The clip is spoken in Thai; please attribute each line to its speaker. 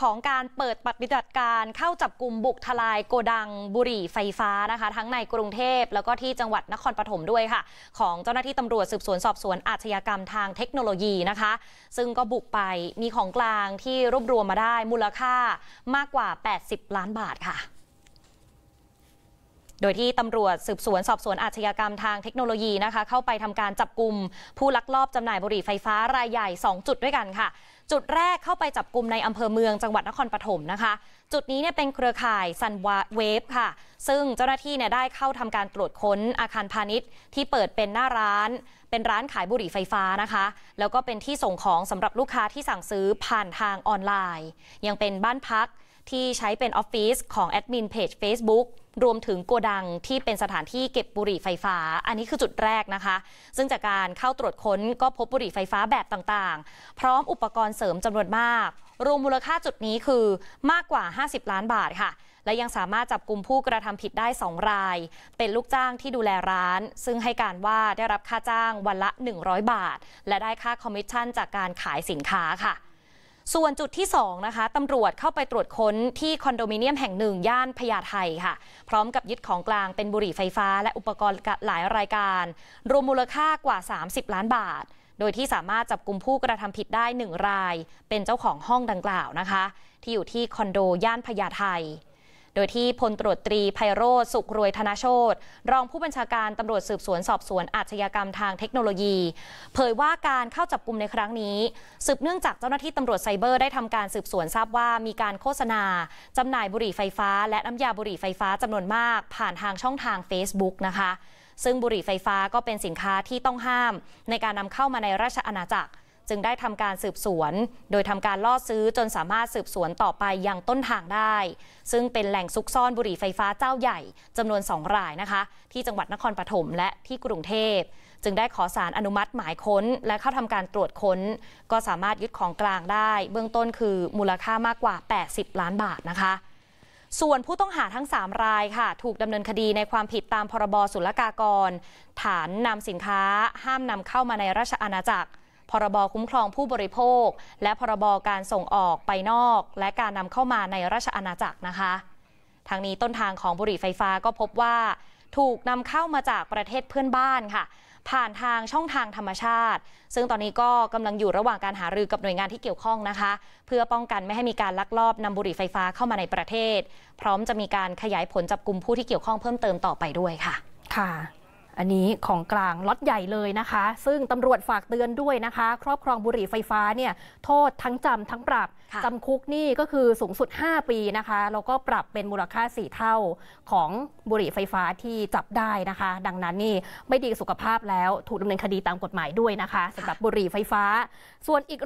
Speaker 1: ของการเปิดปฏิบัติการเข้าจับกลุ่มบุกทลายโกดังบุหรี่ไฟฟ้านะคะ ทั้งในกรุงเทพแล้วก็ที่จังหวัดนครปฐมด้วยค่ะ ของเจ้าหน้าที่ตำรวจสืบสวนสอบสวนอาชญากรรมทางเทคโนโลยีนะคะ ซึ่งก็บุกไปมีของกลางที่รวบรวมมาได้มูลค่ามากกว่า 80 ล้านบาทค่ะโดยที่ตำรวจสืบสวน สอบสวนอาชญากรรมทางเทคโนโลยีนะคะ เข้าไปทำการจับกลุ่มผู้ลักลอบจำหน่ายบุหรี่ไฟฟ้ารายใหญ่ 2 จุดด้วยกันค่ะ จุดแรกเข้าไปจับกลุ่มในอำเภอเมืองจังหวัดนครปฐมนะคะ จุดนี้เนี่ยเป็นเครือข่ายซันวาเวฟค่ะ ซึ่งเจ้าหน้าที่เนี่ยได้เข้าทำการตรวจค้นอาคารพาณิชย์ ที่เปิดเป็นหน้าร้าน เป็นร้านขายบุหรี่ไฟฟ้านะคะ แล้วก็เป็นที่ส่งของสำหรับลูกค้าที่สั่งซื้อผ่านทางออนไลน์ ยังเป็นบ้านพักที่ใช้เป็นออฟฟิศของแอดมินเพจ Facebook รวมถึงโกดังที่เป็นสถานที่เก็บบุหรี่ไฟฟ้า อันนี้คือจุดแรกนะคะ ซึ่งจากการเข้าตรวจค้นก็พบบุหรี่ไฟฟ้าแบบต่างๆ พร้อมอุปกรณ์เสริมจำนวนมาก รวมมูลค่าจุดนี้คือมากกว่า 50 ล้านบาทค่ะ และยังสามารถจับกลุ่มผู้กระทำผิดได้ 2 ราย เป็นลูกจ้างที่ดูแลร้าน ซึ่งให้การว่าได้รับค่าจ้างวันละ 100 บาทและได้ค่าคอมมิชชั่นจากการขายสินค้าค่ะส่วนจุดที่ 2 นะคะตำรวจเข้าไปตรวจค้นที่คอนโดมิเนียมแห่งหนึ่งย่านพญาไทค่ะ พร้อมกับยึดของกลางเป็นบุหรี่ไฟฟ้า และอุปกรณ์หลายรายการรวมมูลค่ากว่า 30 ล้านบาท โดยที่สามารถจับกลุ่มผู้กระทำผิดได้หนึ่งรายเป็นเจ้าของห้องดังกล่าวนะคะ ที่อยู่ที่คอนโดย่านพญาไทโดยที่พลตรวจตรีไพโรสุขรวยธนาโชตรองผู้บัญชาการตำรวจสืบสวนสอบสวนอาชญากรรมทางเทคโนโลยี เผยว่าการเข้าจับกลุ่มในครั้งนี้ สืบเนื่องจากเจ้าหน้าที่ตำรวจไซเบอร์ได้ทำการสืบสวนทราบว่ามีการโฆษณาจำหน่ายบุหรี่ไฟฟ้าและน้ำยาบุหรี่ไฟฟ้าจำนวนมาก ผ่านทางช่องทาง Facebook นะคะซึ่งบุหรี่ไฟฟ้าก็เป็นสินค้าที่ต้องห้าม ในการนำเข้ามาในราชอาณาจักรจึงได้ทำการสืบสวน โดยทำการล่อซื้อจนสามารถสืบสวนต่อไปยังต้นทางได้ ซึ่งเป็นแหล่งซุกซ่อนบุหรี่ไฟฟ้าเจ้าใหญ่จำนวน 2 รายนะคะ ที่จังหวัดนครปฐมและที่กรุงเทพ จึงได้ขอสารอนุมัติหมายค้น และเข้าทำการตรวจค้น ก็สามารถยึดของกลางได้ เบื้องต้นคือมูลค่ามากกว่า 80 ล้านบาทนะคะ ส่วนผู้ต้องหาทั้ง 3 รายค่ะ ถูกดำเนินคดีในความผิดตามพรบศุลกากร ฐานนำสินค้าห้ามนำเข้ามาในราชอาณาจักรพรบคุ้มครองผู้บริโภค และพรบ การส่งออกไปนอก และการนำเข้ามาในราชอาณาจักรนะคะทางนี้ต้นทางของบุหรี่ไฟฟ้าก็พบว่า ถูกนำเข้ามาจากประเทศเพื่อนบ้านค่ะ ผ่านทางช่องทางธรรมชาติ ซึ่งตอนนี้ก็กำลังอยู่ระหว่างการหารือกับหน่วยงานที่เกี่ยวข้องนะคะ เพื่อป้องกันไม่ให้มีการลักลอบนำบุหรี่ไฟฟ้าเข้ามาในประเทศ พร้อมจะมีการขยายผลจับกลุ่มผู้ที่เกี่ยวข้องเพิ่มเติมต่อไปด้วยค่ะ ค่ะอันนี้ของกลางล็อตใหญ่เลยนะคะ ซึ่งตำรวจฝากเตือนด้วยนะคะ ครอบครองบุหรี่ไฟฟ้าเนี่ยโทษทั้งจำทั้งปรับจำคุกนี่ก็คือสูงสุด 5 ปีนะคะแล้วก็ปรับเป็นมูลค่า 4 เท่าของบุหรี่ไฟฟ้าที่จับได้นะคะ ดังนั้นนี่ไม่ดีสุขภาพแล้วถูกดำเนินคดีตามกฎหมายด้วยนะคะสำหรับบุหรี่ไฟฟ้า ส่วนอีก